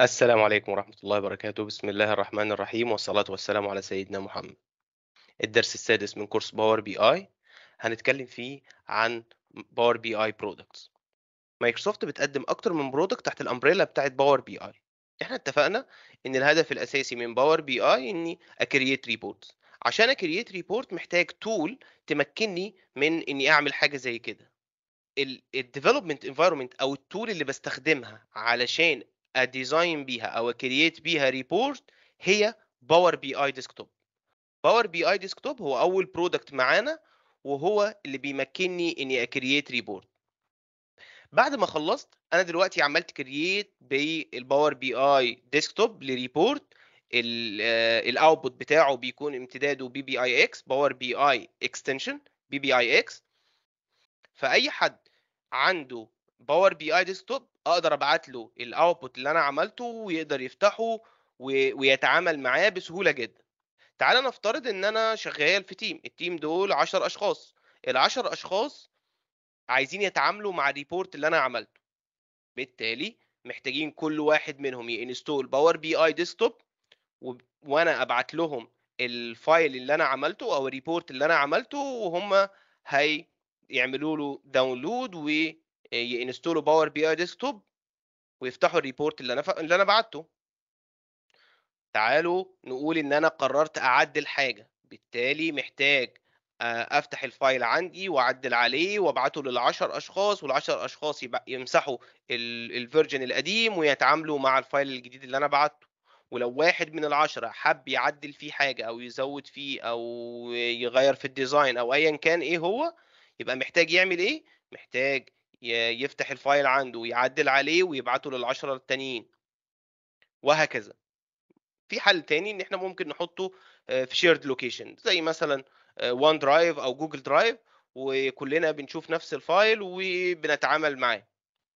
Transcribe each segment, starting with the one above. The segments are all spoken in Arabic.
السلام عليكم ورحمة الله وبركاته بسم الله الرحمن الرحيم والصلاة والسلام على سيدنا محمد الدرس السادس من كورس باور بي اي هنتكلم فيه عن باور بي اي برودكتس مايكروسوفت بتقدم اكتر من برودكت تحت الامبريلا بتاعت باور بي اي احنا اتفقنا ان الهدف الاساسي من باور بي اي اني اكريت ريبورتس عشان اكريت ريبورت محتاج تول تمكنني من اني اعمل حاجة زي كده الديفلوبمنت انفايرمنت او التول اللي بستخدمها علشان اديزاين بيها او اكرييت بيها ريبورت هي باور بي اي ديسكتوب باور بي اي ديسكتوب هو اول برودكت معانا وهو اللي بيمكنني اني اكرييت ريبورت بعد ما خلصت انا دلوقتي عملت كرييت بالباور بي اي ديسكتوب لريبورت الاوتبوت آه، بتاعه بيكون امتداده بي بي اي اكس باور بي اي اكستنشن بي بي اي اكس فاي حد عنده باور بي اي ديسكتوب اقدر ابعت له الاوتبوت اللي انا عملته ويقدر يفتحه ويتعامل معاه بسهوله جدا تعال نفترض ان انا شغال في تيم التيم دول 10 اشخاص ال10 اشخاص عايزين يتعاملوا مع الريبورت اللي انا عملته بالتالي محتاجين كل واحد منهم ينستول باور بي اي ديسكتوب وانا ابعت لهم الفايل اللي انا عملته او الريبورت اللي انا عملته وهم هي يعملوا له داونلود ينستولوا باور بي اي ديسكتوب ويفتحوا الريبورت اللي انا ف... اللي انا بعته تعالوا نقول ان انا قررت اعدل حاجه بالتالي محتاج آه، افتح الفايل عندي واعدل عليه وابعته للعشر اشخاص والعشر اشخاص يمسحوا الفيرجن القديم ويتعاملوا مع الفايل الجديد اللي انا بعته ولو واحد من العشرة حب يعدل فيه حاجة أو يزود فيه أو يغير في الديزاين أو أيا كان إيه هو يبقى محتاج يعمل إيه؟ محتاج يفتح الفايل عنده ويعدل عليه ويبعته للعشرة التانيين وهكذا في حل تاني ان احنا ممكن نحطه آه، في شيرد لوكيشن زي مثلا وان آه، درايف او جوجل درايف وكلنا بنشوف نفس الفايل وبنتعامل معاه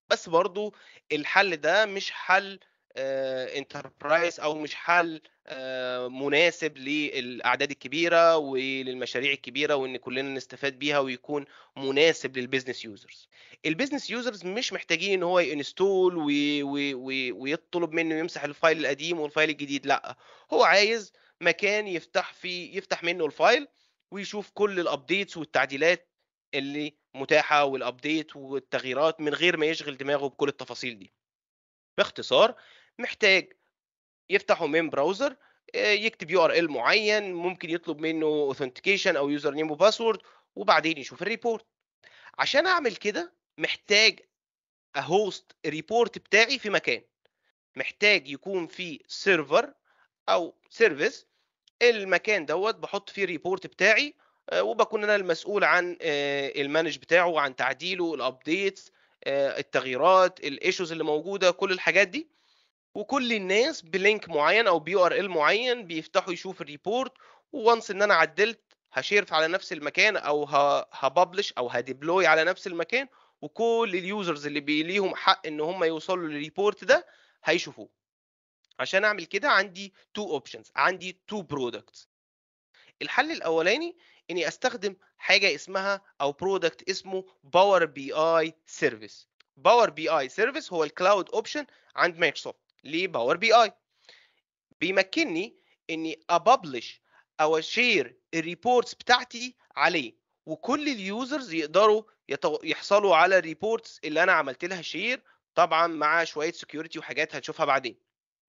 بس برضو الحل ده مش حل انتربرايز آه، او مش حل آه، مناسب للاعداد الكبيره وللمشاريع الكبيره وان كلنا نستفاد بيها ويكون مناسب للبيزنس يوزرز البيزنس يوزرز مش محتاجين ان هو ينستول ويطلب منه يمسح الفايل القديم والفايل الجديد لا هو عايز مكان يفتح فيه يفتح منه الفايل ويشوف كل الابديتس والتعديلات اللي متاحه والابديت والتغييرات من غير ما يشغل دماغه بكل التفاصيل دي باختصار محتاج يفتحوا من براوزر آه، يكتب يو ار ال معين ممكن يطلب منه اوثنتيكيشن او يوزر نيم وباسورد وبعدين يشوف الريبورت عشان اعمل كده محتاج اهوست الريبورت بتاعي في مكان محتاج يكون في سيرفر او سيرفيس المكان دوت بحط فيه الريبورت بتاعي آه، وبكون انا المسؤول عن آه، المانج بتاعه وعن تعديله الابديتس التغييرات الايشوز اللي موجوده كل الحاجات دي وكل الناس بلينك معين او بيو ار ال معين بيفتحوا يشوف الريبورت وونس ان انا عدلت هشيرف على نفس المكان او هببلش او هديبلوي على نفس المكان وكل اليوزرز اللي بيليهم حق ان هم يوصلوا للريبورت ده هيشوفوه عشان اعمل كده عندي تو اوبشنز عندي تو برودكتس الحل الاولاني اني استخدم حاجه اسمها او برودكت اسمه باور بي اي سيرفيس باور بي اي سيرفيس هو الكلاود اوبشن عند مايكروسوفت لباور بي اي بيمكنني اني اببلش او اشير الريبورتس بتاعتي عليه وكل اليوزرز يقدروا يحصلوا على الريبورتس اللي انا عملت لها شير طبعا مع شويه سكيورتي وحاجات هنشوفها بعدين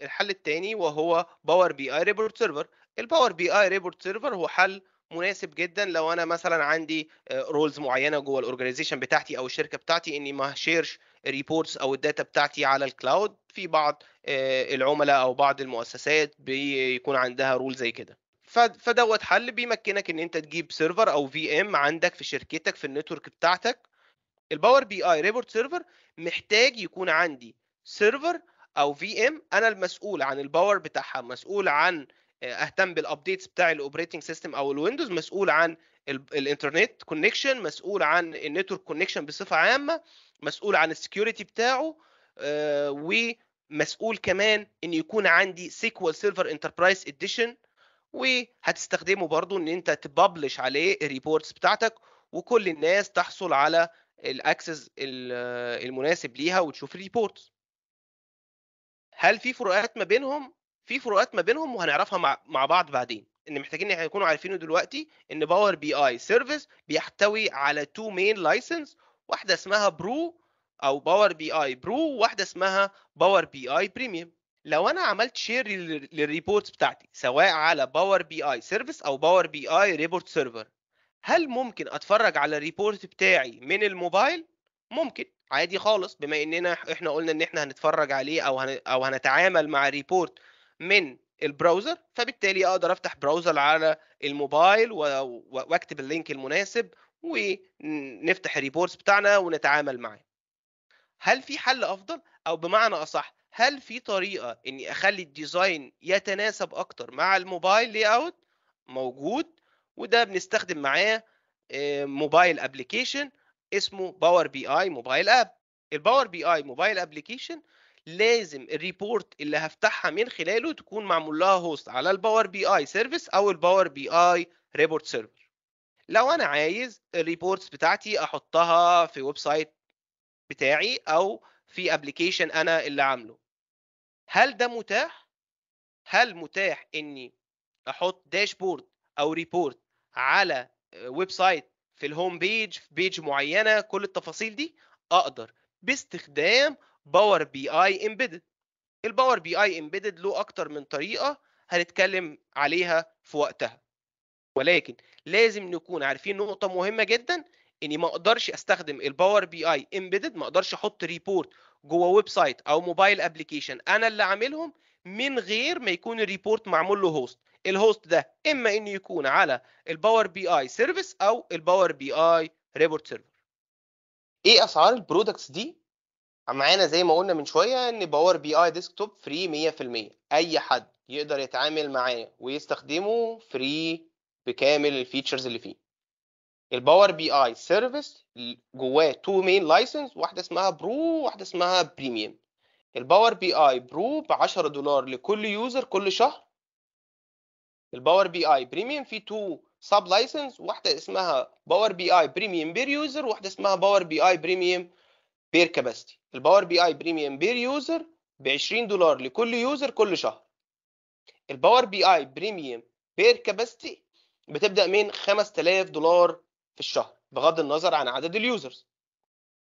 الحل الثاني وهو باور بي اي ريبورت سيرفر الباور بي اي ريبورت سيرفر هو حل مناسب جدا لو انا مثلا عندي رولز آه، معينه جوه الاورجنايزيشن بتاعتي او الشركه بتاعتي اني ما شيرش الريبورتس او الداتا بتاعتي على الكلاود في بعض آه، العملاء او بعض المؤسسات بيكون عندها رول زي كده فدوت حل بيمكنك ان انت تجيب سيرفر او في ام عندك في شركتك في النتورك بتاعتك الباور بي اي ريبورت سيرفر محتاج يكون عندي سيرفر او في ام انا المسؤول عن الباور بتاعها مسؤول عن اهتم بالابديتس بتاع الاوبريتنج سيستم او الويندوز مسؤول عن الانترنت كونكشن مسؤول عن النتورك كونكشن بصفه عامه مسؤول عن السكيورتي بتاعه آه، ومسؤول كمان ان يكون عندي سيكوال سيرفر انتربرايز اديشن وهتستخدمه برضو ان انت تببلش عليه الريبورتس بتاعتك وكل الناس تحصل على الاكسس المناسب ليها وتشوف الريبورتس هل في فروقات ما بينهم في فروقات ما بينهم وهنعرفها مع, مع بعض بعدين ان محتاجين يكونوا عارفينه دلوقتي ان باور بي اي سيرفيس بيحتوي على تو مين لايسنس واحده اسمها برو او باور بي اي برو وواحده اسمها باور بي اي بريميوم لو انا عملت شير للريبورتس بتاعتي سواء على باور بي اي سيرفيس او باور بي اي ريبورت سيرفر هل ممكن اتفرج على الريبورت بتاعي من الموبايل ممكن عادي خالص بما اننا احنا قلنا ان احنا هنتفرج عليه او او هنتعامل مع الريبورت من البراوزر فبالتالي اقدر افتح براوزر على الموبايل واكتب اللينك المناسب ونفتح الريبورتس بتاعنا ونتعامل معاه هل في حل افضل او بمعنى اصح هل في طريقه اني اخلي الديزاين يتناسب اكتر مع الموبايل لاي اوت موجود وده بنستخدم معاه آه، موبايل ابلكيشن اسمه باور بي اي موبايل اب الباور بي اي موبايل ابلكيشن لازم الريبورت اللي هفتحها من خلاله تكون معمول لها هوست على الباور بي اي سيرفيس او الباور بي اي ريبورت سيرفر لو انا عايز الريبورتس بتاعتي احطها في ويب سايت بتاعي او في ابلكيشن انا اللي عامله هل ده متاح هل متاح اني احط داشبورد او ريبورت على ويب سايت في الهوم بيج في بيج معينه كل التفاصيل دي اقدر باستخدام باور بي اي امبيدد الباور بي اي امبيدد له اكتر من طريقه هنتكلم عليها في وقتها ولكن لازم نكون عارفين نقطه مهمه جدا اني ما اقدرش استخدم الباور بي اي امبيدد ما اقدرش احط ريبورت جوه ويب سايت او موبايل ابلكيشن انا اللي عاملهم من غير ما يكون الريبورت معمول له هوست الهوست ده اما انه يكون على الباور بي اي سيرفيس او الباور بي اي ريبورت سيرفر ايه اسعار البرودكتس دي معانا زي ما قلنا من شويه ان باور بي اي ديسكتوب فري 100% اي حد يقدر يتعامل معاه ويستخدمه فري بكامل الفيتشرز اللي فيه الباور بي اي سيرفيس جواه تو مين لايسنس واحده اسمها برو وواحده اسمها بريميوم الباور بي اي برو ب 10 دولار لكل يوزر كل شهر الباور بي اي بريميوم فيه تو سب لايسنس واحده اسمها باور بي اي بريميوم بير يوزر وواحده اسمها باور بي اي بريميوم بير كاباستي الباور بي اي بريميوم بير يوزر ب 20 دولار لكل يوزر كل شهر الباور بي اي بريميوم بير كاباستي بتبدا من 5000 دولار في الشهر بغض النظر عن عدد اليوزرز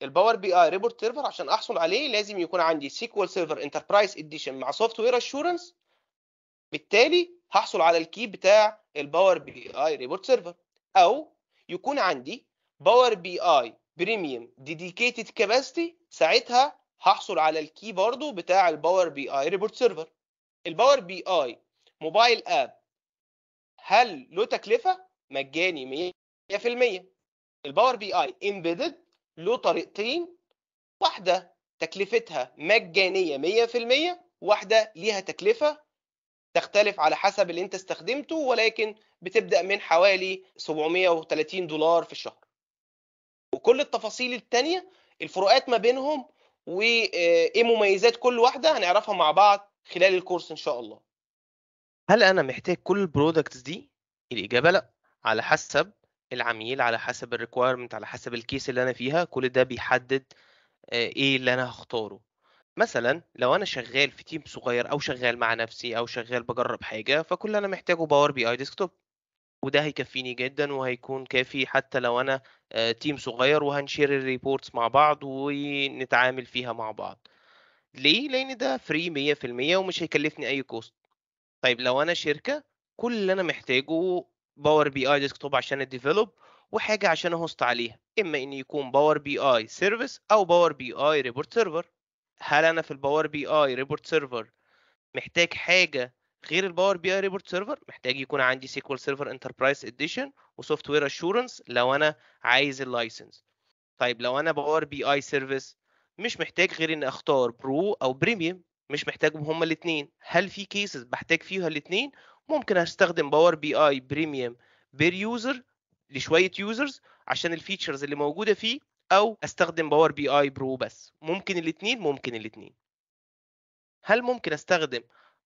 الباور بي اي ريبورت سيرفر عشان احصل عليه لازم يكون عندي سيكوال سيرفر انتربرايز اديشن مع سوفت وير اشورنس بالتالي هحصل على الكي بتاع الباور بي اي ريبورت سيرفر او يكون عندي باور بي اي بريميوم ديديكيتد كاباسيتي ساعتها هحصل على الكي برضو بتاع الباور بي اي ريبورت سيرفر الباور بي اي موبايل اب هل له تكلفه مجاني 100% الباور بي اي امبيدد له طريقتين واحده تكلفتها مجانيه 100% واحده ليها تكلفه تختلف على حسب اللي انت استخدمته ولكن بتبدا من حوالي 730 دولار في الشهر وكل التفاصيل التانية الفروقات ما بينهم وايه آه، مميزات كل واحده هنعرفها مع بعض خلال الكورس ان شاء الله هل انا محتاج كل البرودكتس دي الاجابه لا على حسب العميل على حسب الريكويرمنت على حسب الكيس اللي انا فيها كل ده بيحدد آه، ايه اللي انا هختاره مثلا لو انا شغال في تيم صغير او شغال مع نفسي او شغال بجرب حاجه فكل اللي انا محتاجه باور بي اي ديسكتوب وده هيكفيني جدا وهيكون كافي حتى لو انا آه، تيم صغير وهنشير الريبورتس مع بعض ونتعامل فيها مع بعض ليه لان ده فري 100% ومش هيكلفني اي كوست طيب لو انا شركه كل اللي انا محتاجه باور بي اي ديسكتوب عشان الديفلوب وحاجه عشان اهوست عليها اما ان يكون باور بي اي سيرفيس او باور بي اي ريبورت سيرفر هل انا في الباور بي اي ريبورت سيرفر محتاج حاجه غير الباور بي اي ريبورت سيرفر محتاج يكون عندي سيكوال سيرفر انتربرايز اديشن وسوفت وير اشورنس لو انا عايز اللايسنس طيب لو انا باور بي اي سيرفيس مش محتاج غير ان اختار برو او بريميوم مش محتاجهم هما الاثنين هل في كيسز بحتاج فيها الاثنين ممكن هستخدم باور بي اي بريميوم بير يوزر لشويه يوزرز عشان الفيتشرز اللي موجوده فيه او استخدم باور بي اي برو بس ممكن الاثنين ممكن الاثنين هل ممكن استخدم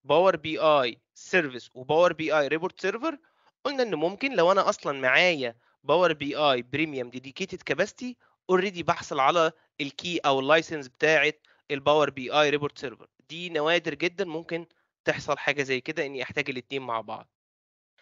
باور بي اي سيرفيس وباور بي اي ريبورت سيرفر قلنا ان ممكن لو انا اصلا معايا باور بي اي بريميوم ديديكيتد كاباسيتي اوريدي بحصل على الكي او اللايسنس بتاعه الباور بي اي ريبورت سيرفر دي نوادر جدا ممكن تحصل حاجه زي كده اني احتاج الاثنين مع بعض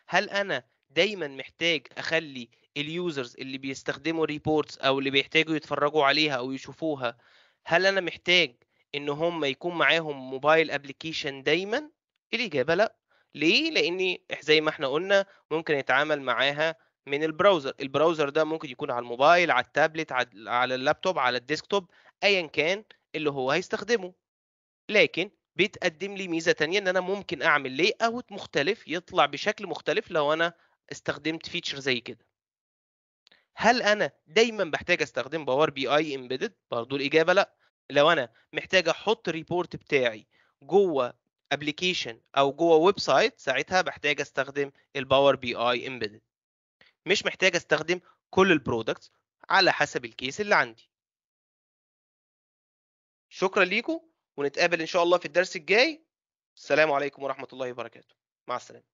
هل انا دايما محتاج اخلي اليوزرز اللي بيستخدموا ريبورتس او اللي بيحتاجوا يتفرجوا عليها او يشوفوها هل انا محتاج ان هم يكون معاهم موبايل ابلكيشن دايما الاجابه لا ليه لان زي ما احنا قلنا ممكن يتعامل معاها من البراوزر البراوزر ده ممكن يكون على الموبايل على التابلت على اللابتوب على الديسكتوب ايا كان اللي هو هيستخدمه لكن بتقدم لي ميزه تانية ان انا ممكن اعمل لي اوت مختلف يطلع بشكل مختلف لو انا استخدمت فيتشر زي كده هل انا دايما بحتاج استخدم باور بي اي امبيدد برضو الاجابه لا لو انا محتاج احط الريبورت بتاعي جوه ابلكيشن او جوه ويب سايت ساعتها بحتاج استخدم الباور بي اي امبيدد مش محتاج استخدم كل البرودكتس على حسب الكيس اللي عندي شكرا ليكم ونتقابل ان شاء الله في الدرس الجاي السلام عليكم ورحمه الله وبركاته مع السلامه